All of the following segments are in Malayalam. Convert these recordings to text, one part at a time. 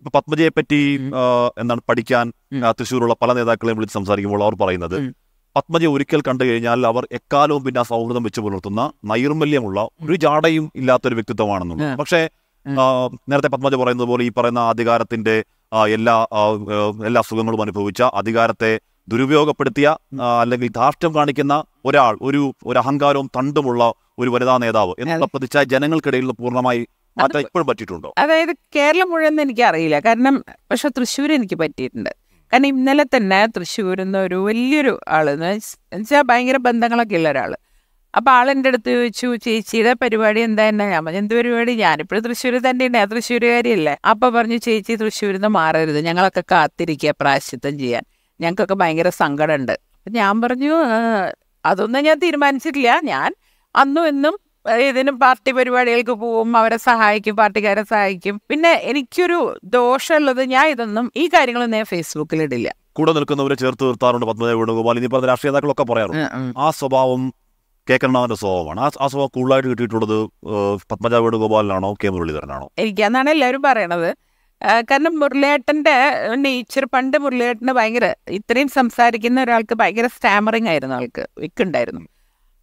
ഇപ്പൊ പത്മജയെ പറ്റി എന്താണ് പഠിക്കാൻ തൃശ്ശൂരുള്ള പല നേതാക്കളെയും വിളിച്ച് സംസാരിക്കുമ്പോൾ അവർ പറയുന്നത് പത്മജ ഒരിക്കൽ കണ്ടു കഴിഞ്ഞാൽ അവർ എക്കാലവും പിന്നെ ആ സൗഹൃദം വെച്ച് പുലർത്തുന്ന നൈർമല്യമുള്ള ഒരു ജാടയും ഇല്ലാത്തൊരു വ്യക്തിത്വമാണെന്നുള്ളത് പക്ഷേ നേരത്തെ പത്മജ പറയുന്നത് പോലെ ഈ പറയുന്ന അധികാരത്തിന്റെ എല്ലാ എല്ലാ അസുഖങ്ങളും അനുഭവിച്ച അധികാരത്തെ ദുരുപയോഗപ്പെടുത്തിയ അല്ലെങ്കിൽ ധാർഷ്ട്യം കാണിക്കുന്ന ഒരാൾ ഒരു ഒരു അഹങ്കാരവും തണ്ടുമുള്ള ഒരു വനിതാ നേതാവ് എന്നുള്ള പ്രതിച്ച ജനങ്ങൾക്കിടയിൽ പൂർണ്ണമായി അതായത് കേരളം മുഴുവൻ എനിക്ക് അറിയില്ല കാരണം പക്ഷെ തൃശ്ശൂർ എനിക്ക് പറ്റിയിട്ടുണ്ട് കാരണം ഇന്നലെ തന്നെ തൃശ്ശൂരിൽ നിന്ന് ഒരു വലിയൊരു ആള് വെച്ചാൽ ഭയങ്കര ബന്ധങ്ങളൊക്കെ ഉള്ള ഒരാൾ അപ്പോൾ എന്റെ അടുത്ത് ചോദിച്ചു ചേച്ചിയുടെ പരിപാടി എന്താ എന്നാ ഞാൻ പറഞ്ഞ എന്ത് പരിപാടി ഞാനിപ്പോഴും തൃശ്ശൂരിൽ തന്നെ ഉണ്ട് ഞാൻ തൃശ്ശൂരുകാരിയല്ലേ അപ്പോൾ പറഞ്ഞു ചേച്ചി തൃശ്ശൂരിൽ നിന്ന് മാറരുത് ഞങ്ങളൊക്കെ കാത്തിരിക്കുക പ്രായശ്ചിത്തം ചെയ്യാൻ ഞങ്ങൾക്കൊക്കെ ഭയങ്കര സങ്കടമുണ്ട് ഞാൻ പറഞ്ഞു അതൊന്നും ഞാൻ തീരുമാനിച്ചിട്ടില്ല ഞാൻ അന്നും എന്നും ഇതിനും പാർട്ടി പരിപാടികൾക്ക് പോവും അവരെ സഹായിക്കും പാർട്ടിക്കാരെ സഹായിക്കും പിന്നെ എനിക്കൊരു ദോഷമുള്ളത് ഞാൻ ഇതൊന്നും ഈ കാര്യങ്ങളൊന്നും ഞാൻ ഫേസ്ബുക്കിൽ ഇടില്ല കൂടെ നിൽക്കുന്നവരെ ചേർത്ത് നിർത്താറുണ്ട് പത്മദേവ് വേണുഗോപാൽ ഇനി പറഞ്ഞ രാഷ്ട്രീയ നേതാക്കളൊക്കെ പറയാറുണ്ട് ആ സ്വഭാവം കെ സ്വഭാവമാണ് ആ സ്വഭാവം കൂടുതലായിട്ട് കിട്ടിയിട്ടുള്ളത് പത്മജ വേണുഗോപാലിനാണോ കെ മുരളീധരനാണോ എനിക്കെന്നാണ് എല്ലാവരും പറയണത് കാരണം മുരളിയേട്ടന്റെ നേച്ചർ പണ്ട് മുരളിയേട്ടന് ഭയങ്കര ഇത്രയും സംസാരിക്കുന്ന ഒരാൾക്ക് ഭയങ്കര സ്റ്റാമറിങ് ആയിരുന്നു ആൾക്ക് വിക്കുണ്ടായിരുന്നു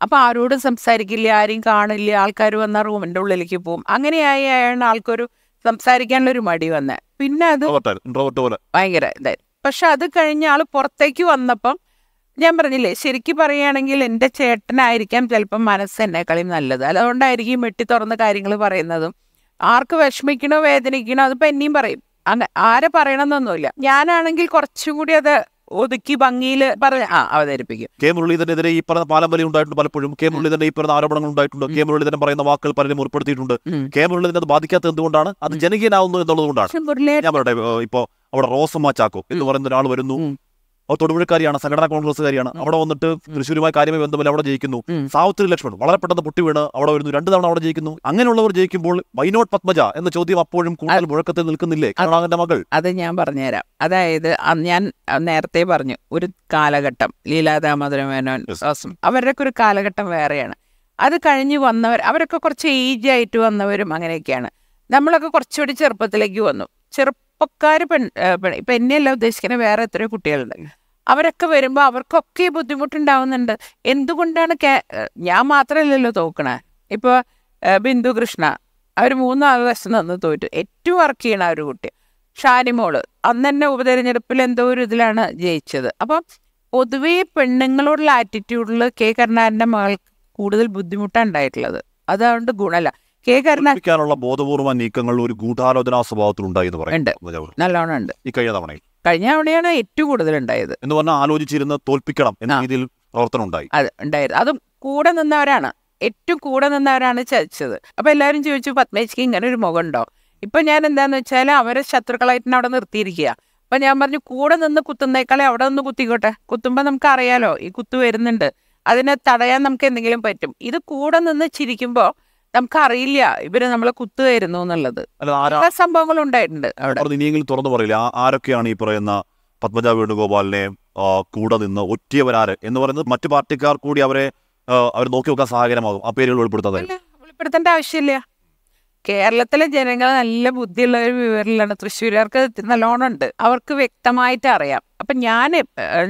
അപ്പോൾ ആരോടും സംസാരിക്കില്ല ആരെയും കാണില്ല ആൾക്കാർ വന്നാൽ റൂമിൻ്റെ ഉള്ളിലേക്ക് പോകും അങ്ങനെയായി ആയാണ് ആൾക്കൊരു സംസാരിക്കാനുള്ളൊരു മടി വന്നത് പിന്നെ അത് ഭയങ്കര ഇതായി പക്ഷെ അത് കഴിഞ്ഞ ആൾ പുറത്തേക്ക് വന്നപ്പം ഞാൻ പറഞ്ഞില്ലേ ശരിക്കും പറയുകയാണെങ്കിൽ എൻ്റെ ചേട്ടനായിരിക്കാം ചിലപ്പം മനസ്സ് എന്നെക്കാളും നല്ലത് അതുകൊണ്ടായിരിക്കും വെട്ടി തുറന്ന് കാര്യങ്ങൾ പറയുന്നതും ആർക്ക് വിഷമിക്കണോ വേദനിക്കണോ അതിപ്പോൾ എന്നെയും പറയും അങ്ങനെ ആരെ പറയണമെന്നൊന്നുമില്ല ഞാനാണെങ്കിൽ കുറച്ചും കൂടി അത് ഒതുക്കി ഭംഗിയിൽ പറഞ്ഞ ആ അവതരിപ്പിക്കും കെ മുരളീധരനെതിരെ ഈ പറഞ്ഞ പാലംവലി ഉണ്ടായിട്ടുണ്ട് പലപ്പോഴും കെ മുരളീധരന്റെ ഈ പറഞ്ഞ ആരോപണങ്ങൾ ഉണ്ടായിട്ടുണ്ട് കെ മുരളീധരൻ പറയുന്ന വാക്കുകൾ പലരും ഉൾപ്പെടുത്തിയിട്ടുണ്ട് കെ മുരളീധരൻ അത് ബാധിക്കാത്ത എന്തുകൊണ്ടാണ് അത് ജനകീയനാവുന്നു എന്നുള്ളതുകൊണ്ടാണ് ഞാൻ ഇപ്പോ അവിടെ റോസമ്മ ചാക്കോ എന്ന് പറയുന്ന ഒരാൾ വരുന്നു അവർ തൊടുപുഴക്കാരിയാണ് സംഘടനാ കോൺഗ്രസ്സുകാരിയാണ് അവിടെ വന്നിട്ട് തൃശ്ശൂരുമായി കാര്യമായി ബന്ധമില്ല അവിടെ ജയിക്കുന്നു സാവിത്രി ലക്ഷ്മൺ വളരെ പെട്ടെന്ന് പൊട്ടി വീണ് അവിടെ വരുന്നു രണ്ട് തവണ അവിടെ ജയിക്കുന്നു അങ്ങനെയുള്ളവർ ജയിക്കുമ്പോൾ വൈനോട്ട് പത്മജ എന്ന ചോദ്യം അപ്പോഴും കൂടുതൽ മുഴക്കത്തിൽ നിൽക്കുന്നില്ലേ കരുണാകരന്റെ മകൾ അത് ഞാൻ പറഞ്ഞുതരാം അതായത് ഞാൻ നേരത്തെ പറഞ്ഞു ഒരു കാലഘട്ടം ലീലാ ദാമോദരൻ മേനോൻ അവരുടെയൊക്കെ ഒരു കാലഘട്ടം വേറെയാണ് അത് കഴിഞ്ഞ് വന്നവർ അവരൊക്കെ കുറച്ച് ഏജ് ആയിട്ട് വന്നവരും അങ്ങനെയൊക്കെയാണ് നമ്മളൊക്കെ കുറച്ചുകൂടി ചെറുപ്പത്തിലേക്ക് വന്നു ചെറുപ്പക്കാർ പെൺ ഇപ്പം എന്നെയല്ല ഉദ്ദേശിക്കുന്ന വേറെ എത്രയോ കുട്ടികളുണ്ട് അവരൊക്കെ വരുമ്പോൾ അവർക്കൊക്കെ ബുദ്ധിമുട്ടുണ്ടാവുന്നുണ്ട് എന്തുകൊണ്ടാണ് കേ ഞാൻ മാത്രമല്ലല്ലോ തോക്കണേ ഇപ്പോൾ ബിന്ദു കൃഷ്ണ അവർ മൂന്നാല് വശം നിന്ന് തോറ്റു ഏറ്റവും വർക്ക് ചെയ്യണ ഒരു കുട്ടി ഷാനിമോള് അന്ന് തന്നെ ഉപതെരഞ്ഞെടുപ്പിൽ എന്തോ ഒരു ഇതിലാണ് ജയിച്ചത് അപ്പം പൊതുവേ പെണ്ണുങ്ങളോടുള്ള ആറ്റിറ്റ്യൂഡിൽ കെ കരുണാകരൻ്റെ മകൾക്ക് കൂടുതൽ ബുദ്ധിമുട്ടാണ് ഉണ്ടായിട്ടുള്ളത് അതുകൊണ്ട് ഗുണമല്ല കെ കരുണാക്കാനുള്ള ബോധപൂർവ്വ നീക്കങ്ങൾ ഒരു ഗൂഢാലോചനാ സ്വഭാവത്തിലുണ്ടായി എന്ന് പറയുന്നത് നല്ലോണം ഉണ്ട് ഈ കഴിഞ്ഞ തവണയിൽ കഴിഞ്ഞ തവണയാണ് ഏറ്റവും കൂടുതൽ ഉണ്ടായത് എന്ന് പറഞ്ഞാൽ ആലോചിച്ചിരുന്ന തോൽപ്പിക്കണം എന്ന രീതിയിൽ പ്രവർത്തനം ഉണ്ടായി അത് ഉണ്ടായിരുന്നു അതും കൂടെ നിന്നവരാണ് ഏറ്റവും കൂടെ നിന്നവരാണ് ചതിച്ചത് അപ്പൊ എല്ലാവരും ചോദിച്ചു പത്മേച്ചിക്ക് ഇങ്ങനെ ഒരു മുഖമുണ്ടോ ഇപ്പൊ ഞാൻ എന്താന്ന് വെച്ചാൽ അവരെ ശത്രുക്കളായിട്ട് അവിടെ നിർത്തിയിരിക്കുക അപ്പൊ ഞാൻ പറഞ്ഞു കൂടെ നിന്ന് കുത്തുന്നേക്കാളെ അവിടെ നിന്ന് കുത്തിക്കോട്ടെ കുത്തുമ്പോൾ നമുക്ക് അറിയാലോ ഈ കുത്തു വരുന്നുണ്ട് അതിനെ തടയാൻ നമുക്ക് എന്തെങ്കിലും പറ്റും ഇത് കൂടെ നിന്ന് ചിരിക്കുമ്പോൾ നമുക്കറിയില്ല ഇവര് നമ്മളെ കുത്തുകയായിരുന്നു എന്നുള്ളത് സംഭവങ്ങൾ ഉണ്ടായിട്ടുണ്ട് ഇനിയെങ്കിലും തുറന്നു പറയില്ല ആരൊക്കെയാണ് ഈ പറയുന്ന പത്മജ വേണുഗോപാലിനെ കൂടെ നിന്ന് ഒറ്റയവരാര് എന്ന് പറയുന്നത് മറ്റു പാർട്ടിക്കാർ കൂടി അവരെ അവർ നോക്കി നോക്കാൻ സഹായകരമാകും ആ പേരുകൾ വെളിപ്പെടുത്താതെ വെളിപ്പെടുത്തേണ്ട ആവശ്യമില്ല കേരളത്തിലെ ജനങ്ങൾ നല്ല ബുദ്ധിയുള്ള ഒരു വിവരലാണ് തൃശ്ശൂരുകാർക്ക് നല്ലോണം ഉണ്ട് അവർക്ക് വ്യക്തമായിട്ട് അറിയാം അപ്പൊ ഞാൻ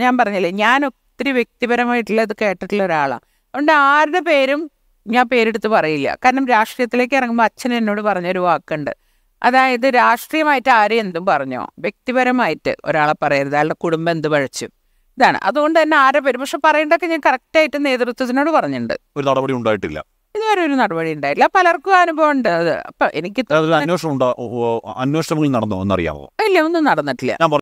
ഞാൻ പറഞ്ഞില്ലേ ഞാൻ ഒത്തിരി വ്യക്തിപരമായിട്ടുള്ള ഇത് കേട്ടിട്ടുള്ള ഒരാളാണ് അതുകൊണ്ട് ആരുടെ പേരും ഞാൻ പേരെടുത്ത് പറയില്ല കാരണം രാഷ്ട്രീയത്തിലേക്ക് ഇറങ്ങുമ്പോൾ അച്ഛൻ എന്നോട് പറഞ്ഞൊരു വാക്കുണ്ട് അതായത് രാഷ്ട്രീയമായിട്ട് ആരും എന്തും പറഞ്ഞോ വ്യക്തിപരമായിട്ട് ഒരാളെ പറയരുത് അയാളുടെ കുടുംബം എന്ത് പഴച്ചു ഇതാണ് അതുകൊണ്ട് തന്നെ ആരെ പേര് പക്ഷെ പറയേണ്ടതൊക്കെ ഞാൻ കറക്റ്റായിട്ട് നേതൃത്വത്തിനോട് പറഞ്ഞിട്ടുണ്ട് ഒരു നടപടി ഉണ്ടായിട്ടില്ല ഇതുവരെ ഒരു നടപടി ഉണ്ടായില്ല പലർക്കും അനുഭവം ഉണ്ട് അത് അപ്പൊ എനിക്ക് അന്വേഷണം നടന്നോ ഇല്ല ഒന്നും നടന്നിട്ടില്ല